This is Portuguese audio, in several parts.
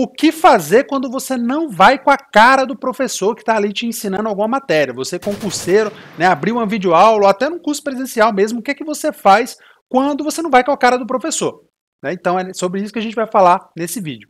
o que fazer quando você não vai com a cara do professor que está ali te ensinando alguma matéria. Você concurseiro, né, abriu uma videoaula, ou até num curso presencial mesmo, o que é que você faz quando você não vai com a cara do professor? Né? Então é sobre isso que a gente vai falar nesse vídeo.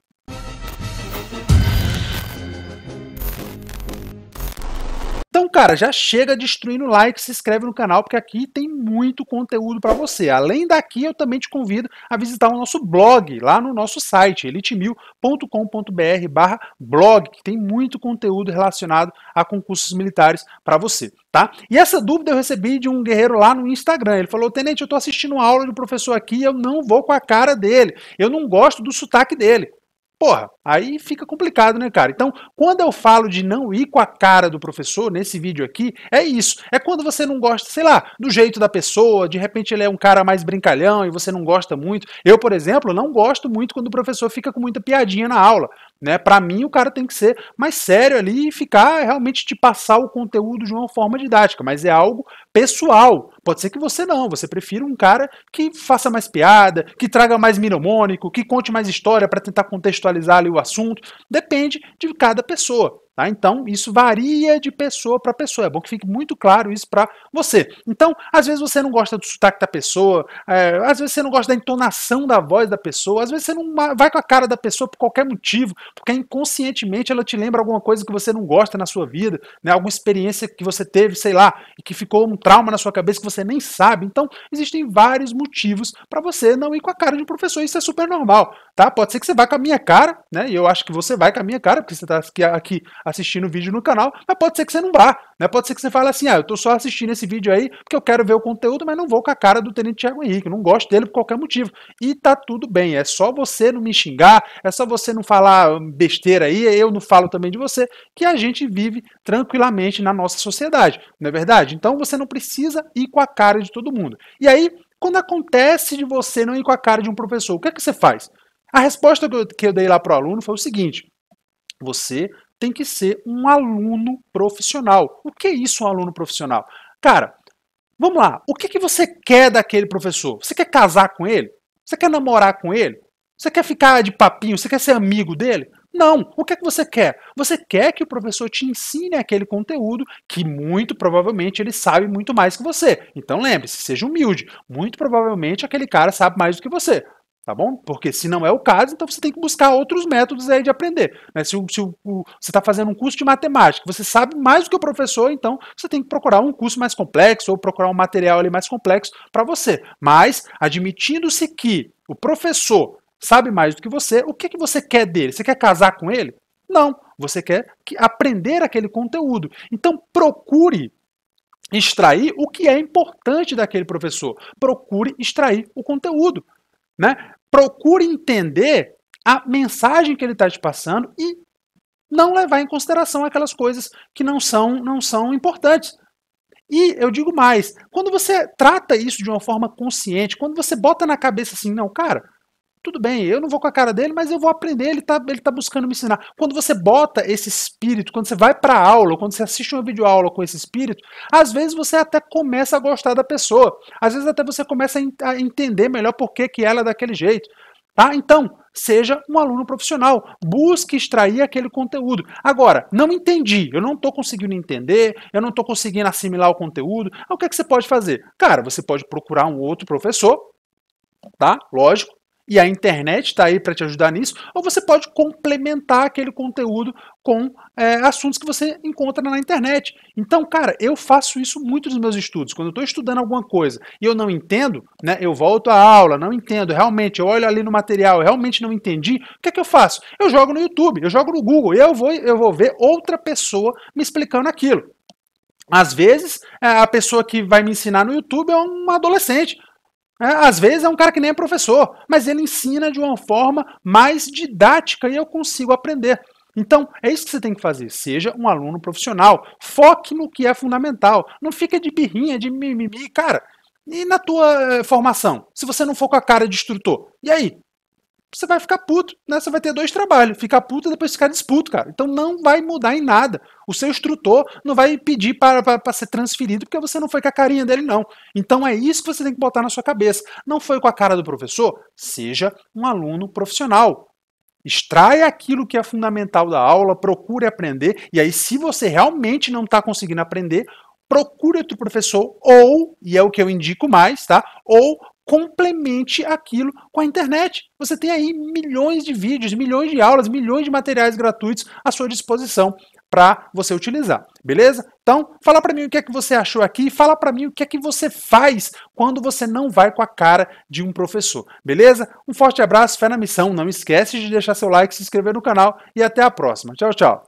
Então, cara, já chega destruindo o like, se inscreve no canal, porque aqui tem muito conteúdo para você. Além daqui, eu também te convido a visitar o nosso blog lá no nosso site, elitemil.com.br barra blog, que tem muito conteúdo relacionado a concursos militares para você, tá? E essa dúvida eu recebi de um guerreiro lá no Instagram. Ele falou, Tenente, eu estou assistindo uma aula de um professor aqui e eu não vou com a cara dele. Eu não gosto do sotaque dele. Porra, aí fica complicado, né, cara? Então, quando eu falo de não ir com a cara do professor nesse vídeo aqui, é isso. É quando você não gosta, sei lá, do jeito da pessoa, de repente ele é um cara mais brincalhão e você não gosta muito. Eu, por exemplo, não gosto muito quando o professor fica com muita piadinha na aula. Né? Para mim, o cara tem que ser mais sério ali e ficar realmente te passar o conteúdo de uma forma didática, mas é algo pessoal. Pode ser que você não, você prefira um cara que faça mais piada, que traga mais mnemônico, que conte mais história para tentar contextualizar ali o assunto. Depende de cada pessoa. Tá? Então, isso varia de pessoa para pessoa. É bom que fique muito claro isso para você. Então, às vezes você não gosta do sotaque da pessoa, é, às vezes você não gosta da entonação da voz da pessoa, às vezes você não vai com a cara da pessoa por qualquer motivo, porque inconscientemente ela te lembra alguma coisa que você não gosta na sua vida, né? alguma experiência que você teve, sei lá, e que ficou um trauma na sua cabeça que você nem sabe. Então, existem vários motivos para você não ir com a cara de um professor. Isso é super normal. tá? Pode ser que você vá com a minha cara, né? e eu acho que você vai com a minha cara, porque você está aqui, aqui assistindo o vídeo no canal, mas pode ser que você não vá, né? Pode ser que você fale assim, ah, eu tô só assistindo esse vídeo aí porque eu quero ver o conteúdo, mas não vou com a cara do Tenente Thiago Henrique, não gosto dele por qualquer motivo. E tá tudo bem, é só você não me xingar, é só você não falar hum, besteira aí, é eu não falo também de você, que a gente vive tranquilamente na nossa sociedade, não é verdade? Então você não precisa ir com a cara de todo mundo. E aí, quando acontece de você não ir com a cara de um professor, o que é que você faz? A resposta que eu, dei lá para o aluno foi o seguinte: você tem que ser um aluno profissional. O que é isso, um aluno profissional? Cara, vamos lá. O que, que você quer daquele professor? Você quer casar com ele? Você quer namorar com ele? Você quer ficar de papinho? Você quer ser amigo dele? Não. O que é que você quer? Você quer que o professor te ensine aquele conteúdo que muito provavelmente ele sabe muito mais que você. Então lembre-se, seja humilde. Muito provavelmente aquele cara sabe mais do que você tá bom? Porque se não é o caso, então você tem que buscar outros métodos aí de aprender. Né? Se, o, se o, o você está fazendo um curso de matemática, você sabe mais do que o professor, então você tem que procurar um curso mais complexo ou procurar um material ali mais complexo para você. Mas, admitindo-se que o professor sabe mais do que você, o que, que você quer dele? Você quer casar com ele? Não, você quer que aprender aquele conteúdo. Então procure extrair o que é importante daquele professor. Procure extrair o conteúdo. Né? procure entender a mensagem que ele está te passando e não levar em consideração aquelas coisas que não são, não são importantes. E eu digo mais, quando você trata isso de uma forma consciente, quando você bota na cabeça assim, não, cara, tudo bem, eu não vou com a cara dele, mas eu vou aprender, ele está ele tá buscando me ensinar. Quando você bota esse espírito, quando você vai para a aula, quando você assiste uma videoaula com esse espírito, às vezes você até começa a gostar da pessoa, às vezes até você começa a entender melhor por que, que ela é daquele jeito. Tá? Então, seja um aluno profissional, busque extrair aquele conteúdo. Agora, não entendi, eu não estou conseguindo entender, eu não estou conseguindo assimilar o conteúdo. Ah, o que, é que você pode fazer? Cara, você pode procurar um outro professor, tá? Lógico, e a internet está aí para te ajudar nisso, ou você pode complementar aquele conteúdo com é, assuntos que você encontra na internet. Então, cara, eu faço isso muito nos meus estudos. Quando eu estou estudando alguma coisa e eu não entendo, né, eu volto à aula, não entendo, realmente, eu olho ali no material, realmente não entendi, o que é que eu faço? Eu jogo no YouTube, eu jogo no Google, e eu vou, eu vou ver outra pessoa me explicando aquilo. Às vezes, é, a pessoa que vai me ensinar no YouTube é um adolescente, é, às vezes é um cara que nem é professor, mas ele ensina de uma forma mais didática e eu consigo aprender. Então, é isso que você tem que fazer. Seja um aluno profissional. Foque no que é fundamental. Não fica de birrinha, de mimimi. Cara, e na tua eh, formação? Se você não for com a cara de instrutor? E aí? você vai ficar puto, né? Você vai ter dois trabalhos, ficar puto e depois ficar disputo, cara. Então não vai mudar em nada. O seu instrutor não vai pedir para, para, para, ser transferido porque você não foi com a carinha dele, não. Então é isso que você tem que botar na sua cabeça. Não foi com a cara do professor? Seja um aluno profissional. Extraia aquilo que é fundamental da aula, procure aprender, e aí, se você realmente não está conseguindo aprender, procure outro professor, ou, e é o que eu indico mais, tá? Ou complemente aquilo com a internet. Você tem aí milhões de vídeos, milhões de aulas, milhões de materiais gratuitos à sua disposição para você utilizar, beleza? Então, fala para mim o que é que você achou aqui, fala para mim o que é que você faz quando você não vai com a cara de um professor, beleza? Um forte abraço, fé na missão, não esquece de deixar seu like, se inscrever no canal e até a próxima. Tchau, tchau.